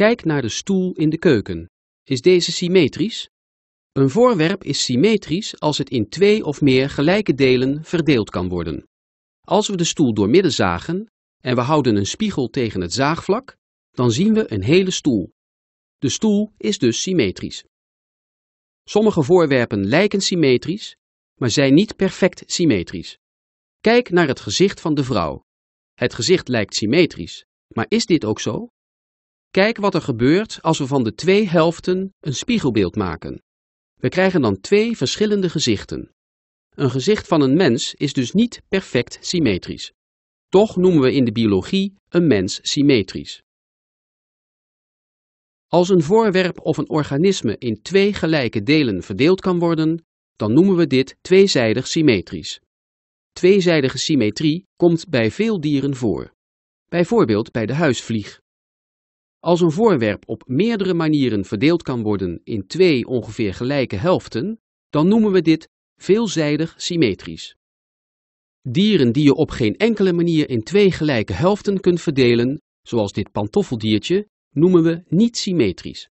Kijk naar de stoel in de keuken. Is deze symmetrisch? Een voorwerp is symmetrisch als het in twee of meer gelijke delen verdeeld kan worden. Als we de stoel doormidden zagen en we houden een spiegel tegen het zaagvlak, dan zien we een hele stoel. De stoel is dus symmetrisch. Sommige voorwerpen lijken symmetrisch, maar zijn niet perfect symmetrisch. Kijk naar het gezicht van de vrouw. Het gezicht lijkt symmetrisch, maar is dit ook zo? Kijk wat er gebeurt als we van de twee helften een spiegelbeeld maken. We krijgen dan twee verschillende gezichten. Een gezicht van een mens is dus niet perfect symmetrisch. Toch noemen we in de biologie een mens symmetrisch. Als een voorwerp of een organisme in twee gelijke delen verdeeld kan worden, dan noemen we dit tweezijdig symmetrisch. Tweezijdige symmetrie komt bij veel dieren voor, bijvoorbeeld bij de huisvlieg. Als een voorwerp op meerdere manieren verdeeld kan worden in twee ongeveer gelijke helften, dan noemen we dit veelzijdig symmetrisch. Dieren die je op geen enkele manier in twee gelijke helften kunt verdelen, zoals dit pantoffeldiertje, noemen we niet symmetrisch.